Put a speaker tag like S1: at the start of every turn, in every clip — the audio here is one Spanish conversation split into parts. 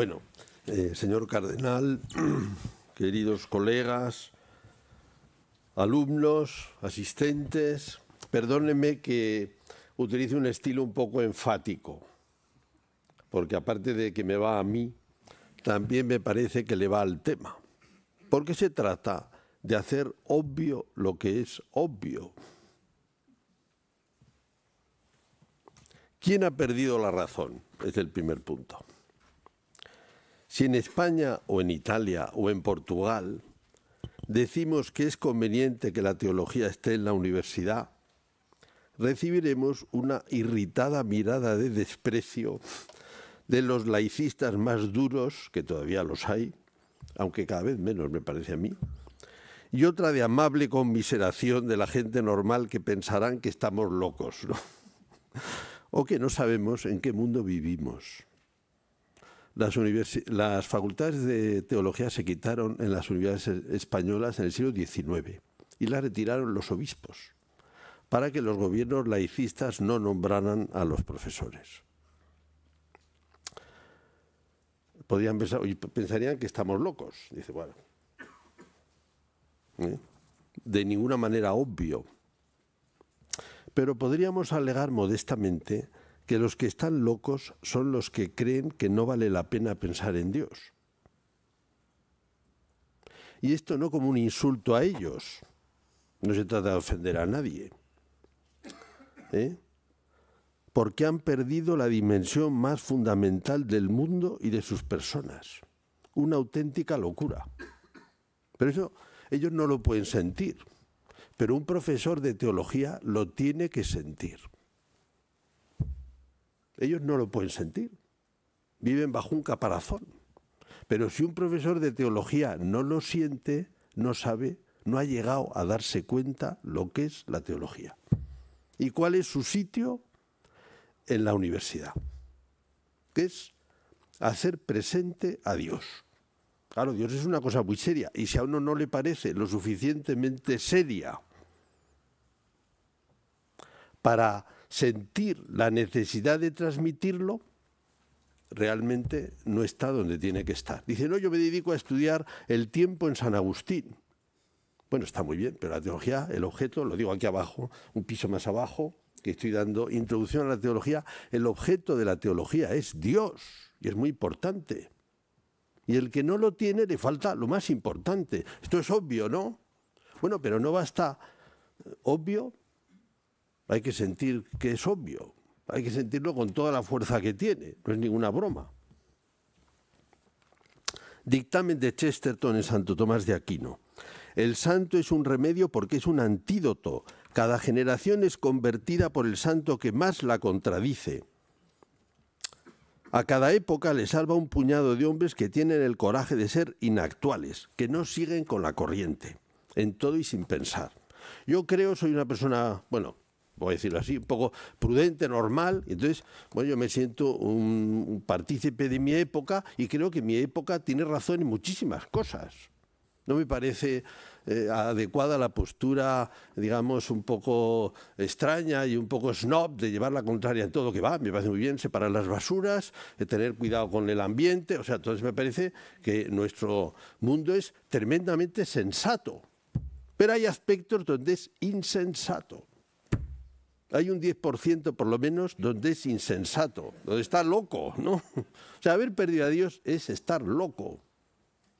S1: Bueno, eh, señor cardenal, queridos colegas, alumnos, asistentes, perdónenme que utilice un estilo un poco enfático, porque aparte de que me va a mí, también me parece que le va al tema, porque se trata de hacer obvio lo que es obvio. ¿Quién ha perdido la razón? Es el primer punto. Si en España o en Italia o en Portugal decimos que es conveniente que la teología esté en la universidad, recibiremos una irritada mirada de desprecio de los laicistas más duros, que todavía los hay, aunque cada vez menos me parece a mí, y otra de amable conmiseración de la gente normal que pensarán que estamos locos o que no sabemos en qué mundo vivimos. Las, las facultades de teología se quitaron en las universidades e-, españolas en el siglo XIX y las retiraron los obispos para que los gobiernos laicistas no nombraran a los profesores. Podrían pensar, pensarían que estamos locos. Dice, bueno, ¿eh? de ninguna manera obvio. Pero podríamos alegar modestamente que los que están locos son los que creen que no vale la pena pensar en Dios. Y esto no como un insulto a ellos, no se trata de ofender a nadie, ¿eh? porque han perdido la dimensión más fundamental del mundo y de sus personas. Una auténtica locura. Pero eso ellos no lo pueden sentir, pero un profesor de teología lo tiene que sentir. Ellos no lo pueden sentir. Viven bajo un caparazón. Pero si un profesor de teología no lo siente, no sabe, no ha llegado a darse cuenta lo que es la teología. ¿Y cuál es su sitio? En la universidad. Que es hacer presente a Dios. Claro, Dios es una cosa muy seria. Y si a uno no le parece lo suficientemente seria para sentir la necesidad de transmitirlo, realmente no está donde tiene que estar. Dice, no, yo me dedico a estudiar el tiempo en San Agustín. Bueno, está muy bien, pero la teología, el objeto, lo digo aquí abajo, un piso más abajo, que estoy dando introducción a la teología, el objeto de la teología es Dios, y es muy importante. Y el que no lo tiene le falta lo más importante. Esto es obvio, ¿no? Bueno, pero no basta eh, obvio hay que sentir que es obvio, hay que sentirlo con toda la fuerza que tiene, no es ninguna broma. Dictamen de Chesterton en Santo Tomás de Aquino. El santo es un remedio porque es un antídoto. Cada generación es convertida por el santo que más la contradice. A cada época le salva un puñado de hombres que tienen el coraje de ser inactuales, que no siguen con la corriente, en todo y sin pensar. Yo creo, soy una persona, bueno, voy a decirlo así, un poco prudente, normal. Entonces, bueno, yo me siento un, partícipe de mi época y creo que mi época tiene razón en muchísimas cosas. No me parece eh, adecuada la postura, digamos, un poco extraña y un poco snob de llevar la contraria en todo que va. Me parece muy bien separar las basuras, eh, tener cuidado con el ambiente. O sea, entonces me parece que nuestro mundo es tremendamente sensato. Pero hay aspectos donde es insensato hay un 10% por lo menos donde es insensato, donde está loco, ¿no? O sea, haber perdido a Dios es estar loco.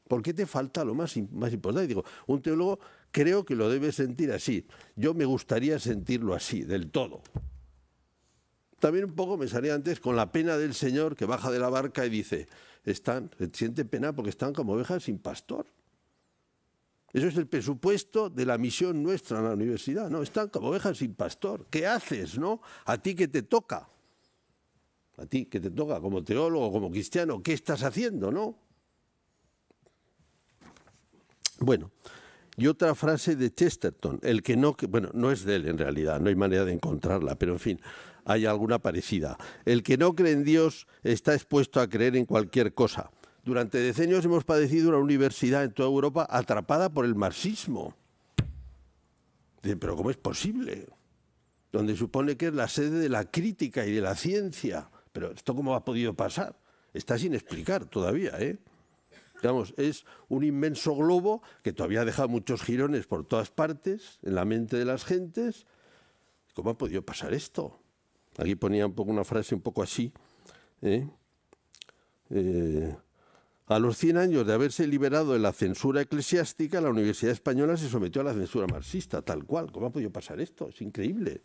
S1: ¿Por qué te falta lo más, más importante? Digo, un teólogo creo que lo debe sentir así. Yo me gustaría sentirlo así, del todo. También un poco me salía antes con la pena del Señor que baja de la barca y dice, están, siente pena porque están como ovejas sin pastor. Eso es el presupuesto de la misión nuestra en la universidad. No, están como ovejas sin pastor. ¿Qué haces, no? A ti que te toca. A ti que te toca como teólogo, como cristiano, ¿qué estás haciendo, no? Bueno, y otra frase de Chesterton, el que no, bueno, no es de él en realidad, no hay manera de encontrarla, pero en fin, hay alguna parecida. El que no cree en Dios está expuesto a creer en cualquier cosa durante decenios hemos padecido una universidad en toda Europa atrapada por el marxismo. Pero ¿cómo es posible? Donde supone que es la sede de la crítica y de la ciencia. Pero ¿esto cómo ha podido pasar? Está sin explicar todavía, ¿eh? Digamos, es un inmenso globo que todavía ha dejado muchos jirones por todas partes, en la mente de las gentes. ¿Cómo ha podido pasar esto? Aquí ponía un poco una frase un poco así. ¿eh? eh a los 100 años de haberse liberado de la censura eclesiástica, la Universidad Española se sometió a la censura marxista, tal cual. ¿Cómo ha podido pasar esto? Es increíble.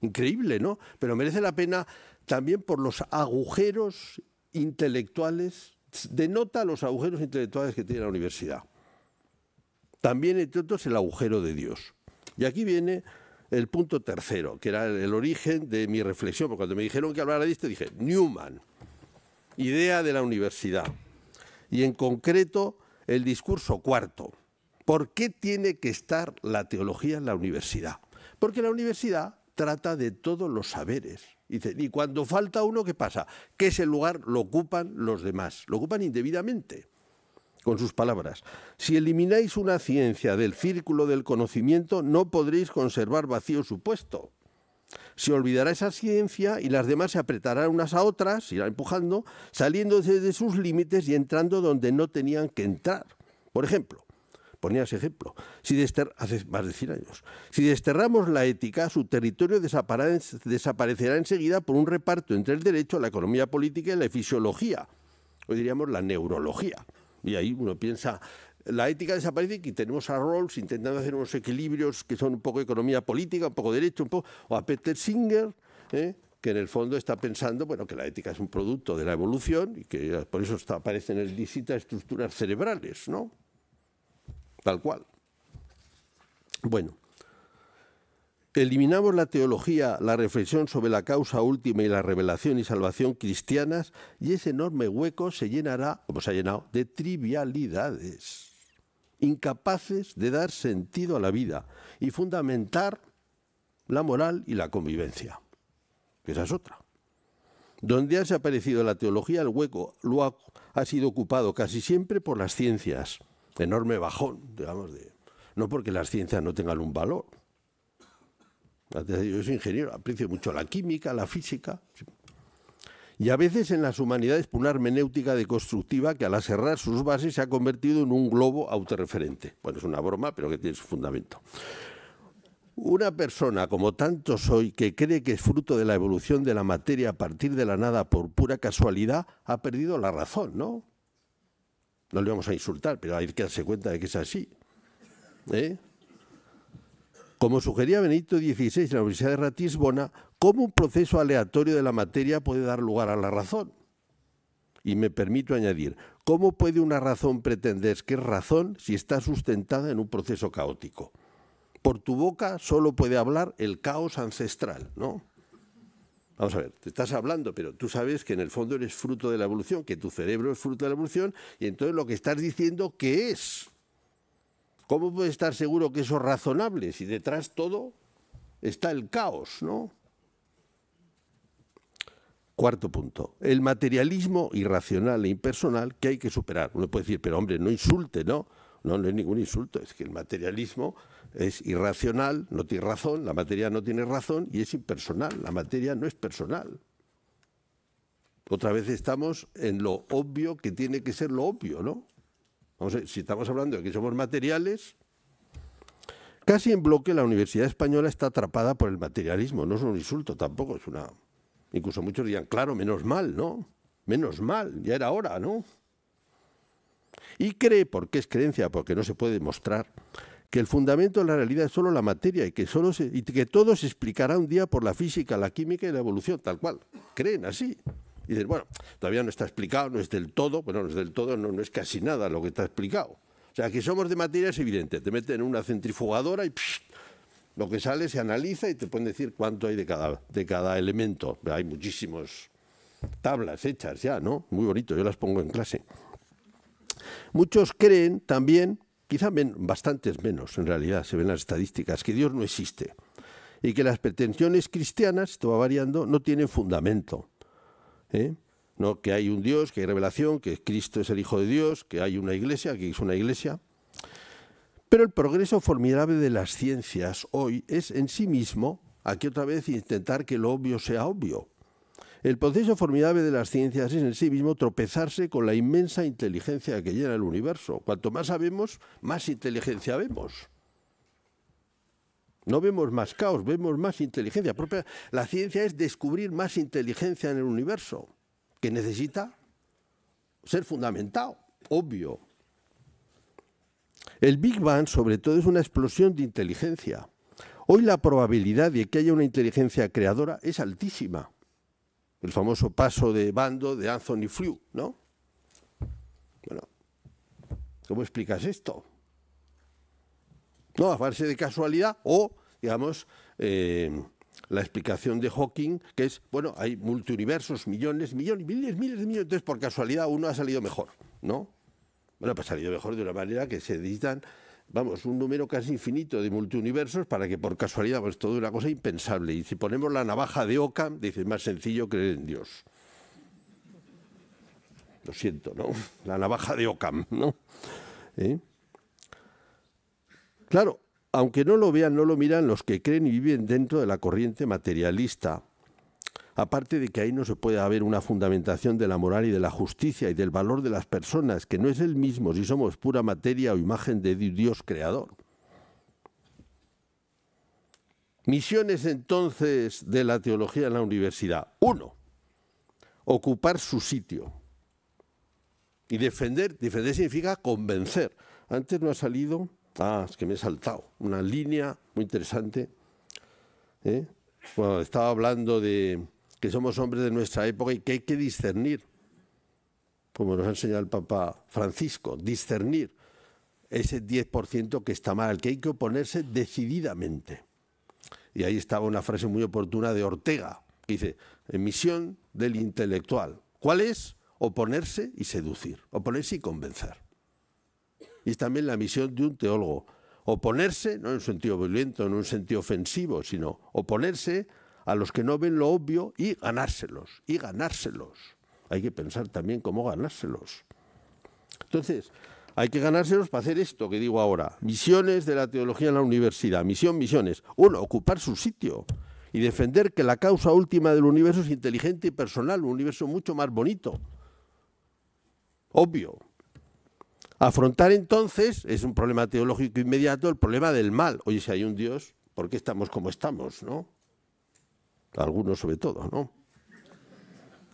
S1: Increíble, ¿no? Pero merece la pena también por los agujeros intelectuales, denota los agujeros intelectuales que tiene la universidad. También, entre otros, el agujero de Dios. Y aquí viene el punto tercero, que era el origen de mi reflexión, porque cuando me dijeron que hablara de esto, dije, Newman, idea de la universidad y en concreto el discurso cuarto. ¿Por qué tiene que estar la teología en la universidad? Porque la universidad trata de todos los saberes. Y cuando falta uno, ¿qué pasa? Que ese lugar lo ocupan los demás, lo ocupan indebidamente, con sus palabras. Si elimináis una ciencia del círculo del conocimiento, no podréis conservar vacío su puesto se olvidará esa ciencia y las demás se apretarán unas a otras, irán empujando, saliéndose de sus límites y entrando donde no tenían que entrar. Por ejemplo, ponía ese ejemplo, si hace más de 100 años, si desterramos la ética, su territorio desaparecerá enseguida por un reparto entre el derecho, la economía política y la fisiología, Hoy diríamos la neurología. Y ahí uno piensa la ética desaparece y tenemos a Rawls intentando hacer unos equilibrios que son un poco economía política, un poco derecho, un poco, o a Peter Singer, ¿eh? que en el fondo está pensando bueno, que la ética es un producto de la evolución y que por eso aparecen en el estructuras cerebrales, ¿no? Tal cual. Bueno, eliminamos la teología, la reflexión sobre la causa última y la revelación y salvación cristianas y ese enorme hueco se llenará, como se ha llenado, de trivialidades incapaces de dar sentido a la vida y fundamentar la moral y la convivencia, esa es otra. Donde ha aparecido la teología, el hueco lo ha, sido ocupado casi siempre por las ciencias. Enorme bajón, digamos, de, no porque las ciencias no tengan un valor. Yo soy ingeniero, aprecio mucho la química, la física, y a veces en las humanidades por una hermenéutica deconstructiva que al aserrar sus bases se ha convertido en un globo autorreferente. Bueno, es una broma, pero que tiene su fundamento. Una persona como tanto soy que cree que es fruto de la evolución de la materia a partir de la nada por pura casualidad ha perdido la razón, ¿no? No le vamos a insultar, pero hay que darse cuenta de que es así. ¿eh? Como sugería Benito XVI en la Universidad de Ratisbona, cómo un proceso aleatorio de la materia puede dar lugar a la razón. Y me permito añadir, ¿cómo puede una razón pretender que es razón si está sustentada en un proceso caótico? Por tu boca solo puede hablar el caos ancestral, ¿no? Vamos a ver, te estás hablando, pero tú sabes que en el fondo eres fruto de la evolución, que tu cerebro es fruto de la evolución, y entonces lo que estás diciendo, ¿qué es? ¿Cómo puedes estar seguro que eso es razonable si detrás todo está el caos, ¿no? Cuarto punto, el materialismo irracional e impersonal que hay que superar. Uno puede decir, pero hombre, no insulte, ¿no? No, no es ningún insulto, es que el materialismo es irracional, no tiene razón, la materia no tiene razón y es impersonal, la materia no es personal. Otra vez estamos en lo obvio que tiene que ser lo obvio, ¿no? si estamos hablando de que somos materiales, casi en bloque la Universidad Española está atrapada por el materialismo, no es un insulto tampoco, es una Incluso muchos dirían, claro, menos mal, ¿no? Menos mal, ya era hora, ¿no? Y cree, porque es creencia, porque no se puede demostrar, que el fundamento de la realidad es solo la materia y que, solo y que todo se explicará un día por la física, la química y la evolución, tal cual. Creen así. Y dicen, bueno, todavía no está explicado, no es del todo, bueno, no es del todo, no, es casi nada lo que está explicado. O sea, que somos de materia es evidente. Te meten en una centrifugadora y lo que sale se analiza y te pueden decir cuánto hay de cada, de cada elemento. Hay muchísimas tablas hechas ya, ¿no? Muy bonito, yo las pongo en clase. Muchos creen también, quizá ven bastantes menos en realidad, se ven las estadísticas, que Dios no existe y que las pretensiones cristianas, esto va variando, no tienen fundamento. ¿eh? No, que hay un Dios, que hay revelación, que Cristo es el Hijo de Dios, que hay una iglesia, que es una iglesia. Pero el progreso formidable de las ciencias hoy es en sí mismo, aquí otra vez, intentar que lo obvio sea obvio. El proceso formidable de las ciencias es en sí mismo tropezarse con la inmensa inteligencia que llena el universo. Cuanto más sabemos, más inteligencia vemos. No vemos más caos, vemos más inteligencia propia. La ciencia es descubrir más inteligencia en el universo, que necesita ser fundamentado, obvio, el Big Bang sobre todo es una explosión de inteligencia. Hoy la probabilidad de que haya una inteligencia creadora es altísima. El famoso paso de bando de Anthony Flew, ¿no? Bueno, ¿cómo explicas esto? No, a base de casualidad o, digamos, eh, la explicación de Hawking, que es, bueno, hay multiversos, millones, millones, miles, miles de millones, entonces por casualidad uno ha salido mejor, ¿no? Bueno, pues ha salido mejor de una manera que se necesitan, vamos, un número casi infinito de multiuniversos para que por casualidad, pues todo una cosa impensable. Y si ponemos la navaja de Ockham, dice, más sencillo creer en Dios. Lo siento, ¿no? La navaja de Ockham, ¿no? ¿Eh? Claro, aunque no lo vean, no lo miran los que creen y viven dentro de la corriente materialista Aparte de que ahí no se puede haber una fundamentación de la moral y de la justicia y del valor de las personas, que no es el mismo si somos pura materia o imagen de Dios creador. Misiones entonces de la teología en la universidad. Uno, ocupar su sitio. Y defender, defender significa convencer. Antes no ha salido, ah, es que me he saltado, una línea muy interesante. ¿eh? Bueno, estaba hablando de, que somos hombres de nuestra época y que hay que discernir, como nos ha enseñado el Papa Francisco, discernir ese 10% que está mal, que hay que oponerse decididamente. Y ahí estaba una frase muy oportuna de Ortega, que dice, misión del intelectual. ¿Cuál es? Oponerse y seducir, oponerse y convencer. Y es también la misión de un teólogo, oponerse, no en un sentido violento, no en un sentido ofensivo, sino oponerse a los que no ven lo obvio y ganárselos, y ganárselos. Hay que pensar también cómo ganárselos. Entonces, hay que ganárselos para hacer esto que digo ahora, misiones de la teología en la universidad, misión, misiones. Uno, ocupar su sitio y defender que la causa última del universo es inteligente y personal, un universo mucho más bonito. Obvio. Afrontar entonces, es un problema teológico inmediato, el problema del mal. Oye, si hay un Dios, ¿por qué estamos como estamos? ¿No? algunos sobre todo, ¿no?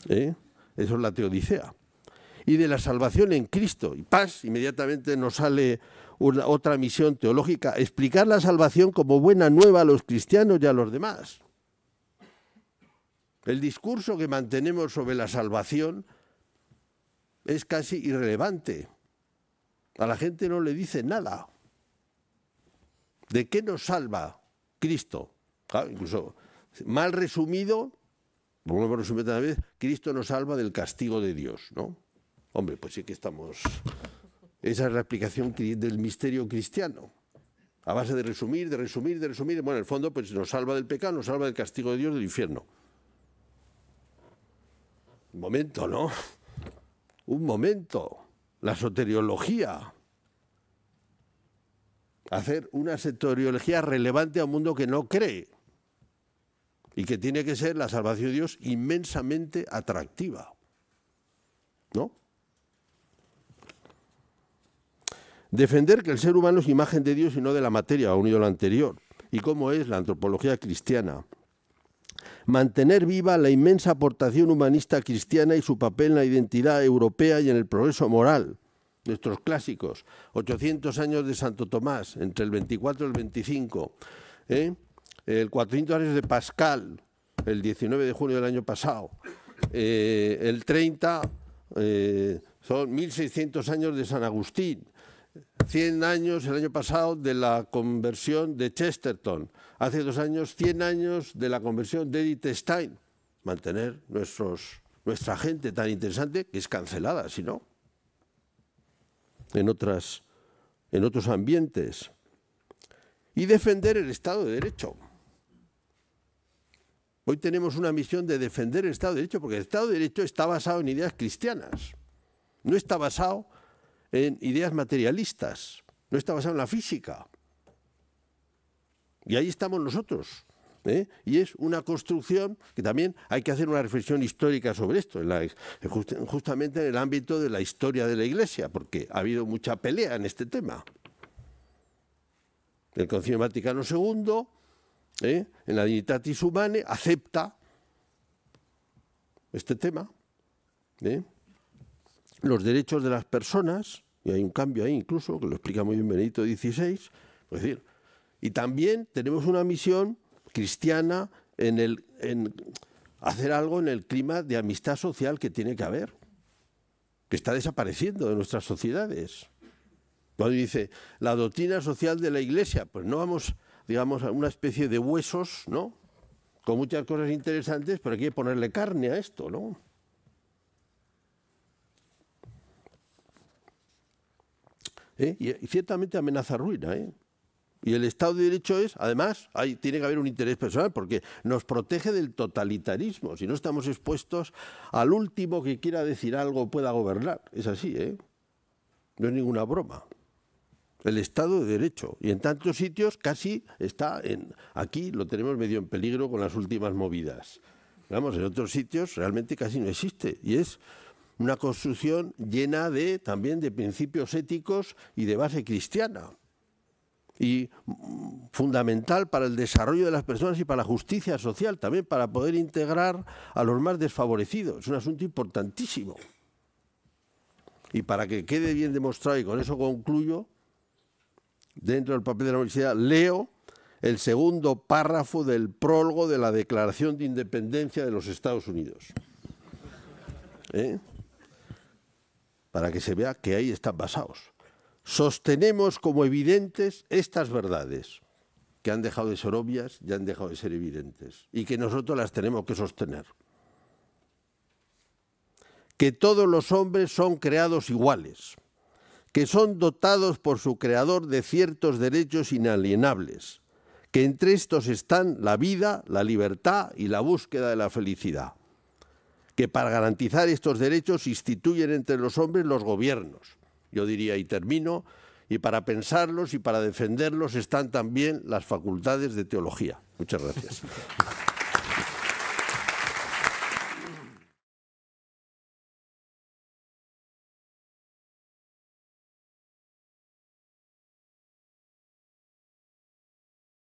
S1: ¿Eh? Eso es la teodicea. Y de la salvación en Cristo y paz, inmediatamente nos sale otra misión teológica, explicar la salvación como buena nueva a los cristianos y a los demás. El discurso que mantenemos sobre la salvación es casi irrelevante. A la gente no le dice nada. ¿De qué nos salva Cristo? incluso Mal resumido, por lo resumir otra vez, Cristo nos salva del castigo de Dios, ¿no? Hombre, pues sí que estamos... Esa es la explicación del misterio cristiano. A base de resumir, de resumir, de resumir. Bueno, en el fondo, pues nos salva del pecado, nos salva del castigo de Dios, del infierno. Un momento, ¿no? Un momento. La soteriología. Hacer una soteriología relevante a un mundo que no cree y que tiene que ser la salvación de Dios inmensamente atractiva. ¿No? Defender que el ser humano es imagen de Dios y no de la materia, ha unido lo anterior, y cómo es la antropología cristiana. Mantener viva la inmensa aportación humanista cristiana y su papel en la identidad europea y en el progreso moral. Nuestros clásicos, 800 años de Santo Tomás, entre el 24 y el 25. ¿eh? el 400 años de Pascal, el 19 de junio del año pasado, eh, el 30 eh, son 1600 años de San Agustín, 100 años el año pasado de la conversión de Chesterton, hace dos años 100 años de la conversión de Edith Stein, mantener nuestros, nuestra gente tan interesante que es cancelada, si no, en, otras, en otros ambientes. Y defender el Estado de Derecho. Hoy tenemos una misión de defender el Estado de Derecho, porque el Estado de Derecho está basado en ideas cristianas, no está basado en ideas materialistas, no está basado en la física. Y ahí estamos nosotros. ¿eh? Y es una construcción que también hay que hacer una reflexión histórica sobre esto, justamente en el ámbito de la historia de la Iglesia, porque ha habido mucha pelea en este tema. El Concilio Vaticano II ¿eh? en la Dignitatis Humane, acepta este tema. ¿eh? Los derechos de las personas, y hay un cambio ahí incluso, que lo explica muy bien Benedito XVI, es decir, y también tenemos una misión cristiana en, el, en hacer algo en el clima de amistad social que tiene que haber, que está desapareciendo de nuestras sociedades. Cuando dice, la doctrina social de la Iglesia, pues no vamos digamos, una especie de huesos, ¿no? Con muchas cosas interesantes, pero hay que ponerle carne a esto, ¿no? ¿Eh? Y, ciertamente amenaza ruina, ¿eh? Y el Estado de Derecho es, además, hay, tiene que haber un interés personal porque nos protege del totalitarismo. Si no estamos expuestos al último que quiera decir algo pueda gobernar. Es así, ¿eh? No es ninguna broma el Estado de Derecho. Y en tantos sitios casi está en. Aquí lo tenemos medio en peligro con las últimas movidas. Vamos, en otros sitios realmente casi no existe. Y es una construcción llena de también de principios éticos y de base cristiana. Y mm, fundamental para el desarrollo de las personas y para la justicia social, también para poder integrar a los más desfavorecidos. Es un asunto importantísimo. Y para que quede bien demostrado, y con eso concluyo, dentro del papel de la universidad, leo el segundo párrafo del prólogo de la Declaración de Independencia de los Estados Unidos. ¿Eh? Para que se vea que ahí están basados. Sostenemos como evidentes estas verdades, que han dejado de ser obvias y han dejado de ser evidentes, y que nosotros las tenemos que sostener. Que todos los hombres son creados iguales que son dotados por su creador de ciertos derechos inalienables, que entre estos están la vida, la libertad y la búsqueda de la felicidad, que para garantizar estos derechos instituyen entre los hombres los gobiernos. Yo diría, y termino, y para pensarlos y para defenderlos están también las facultades de teología. Muchas gracias.